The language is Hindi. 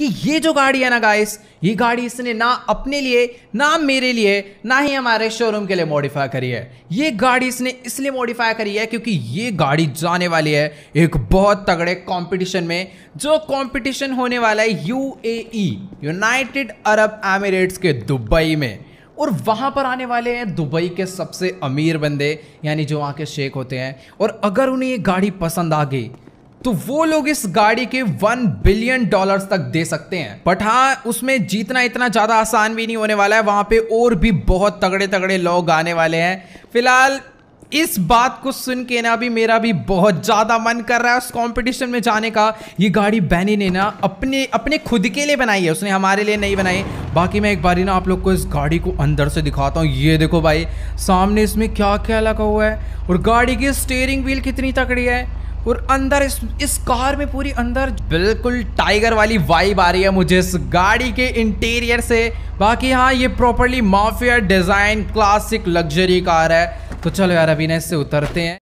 कि ये जो गाड़ी है ना गाइस ये गाड़ी इसने ना अपने लिए ना मेरे लिए ना ही हमारे शोरूम के लिए मॉडिफाई करी है ये गाड़ी इसने इसलिए मॉडिफाई करी है क्योंकि ये गाड़ी जाने वाली है एक बहुत तगड़े कंपटीशन में जो कंपटीशन होने वाला है यूएई यूनाइटेड अरब एमिरेट्स के दुबई में और वहां पर आने वाले हैं दुबई के सबसे अमीर बंदे यानी जो वहां के शेख होते हैं और अगर उन्हें ये गाड़ी पसंद आ गई तो वो लोग इस गाड़ी के वन बिलियन डॉलर्स तक दे सकते हैं बट हाँ उसमें जीतना इतना ज्यादा आसान भी नहीं होने वाला है वहां पे और भी बहुत तगड़े तगड़े लोग आने वाले हैं फिलहाल इस बात को सुन के ना भी मेरा भी बहुत ज़्यादा मन कर रहा है उस कंपटीशन में जाने का ये गाड़ी बैनी ने ना अपने अपने खुद के लिए बनाई है उसने हमारे लिए नहीं बनाई बाकी मैं एक बार ही ना आप लोग को इस गाड़ी को अंदर से दिखाता हूँ ये देखो भाई सामने इसमें क्या क्या लगा हुआ है और गाड़ी की स्टेयरिंग व्हील कितनी तकड़ी है और अंदर इस इस कार में पूरी अंदर बिल्कुल टाइगर वाली वाइब आ रही है मुझे इस गाड़ी के इंटीरियर से बाकी हाँ ये properly mafia design classic luxury car है तो चलो यार अभी ना इससे उतरते हैं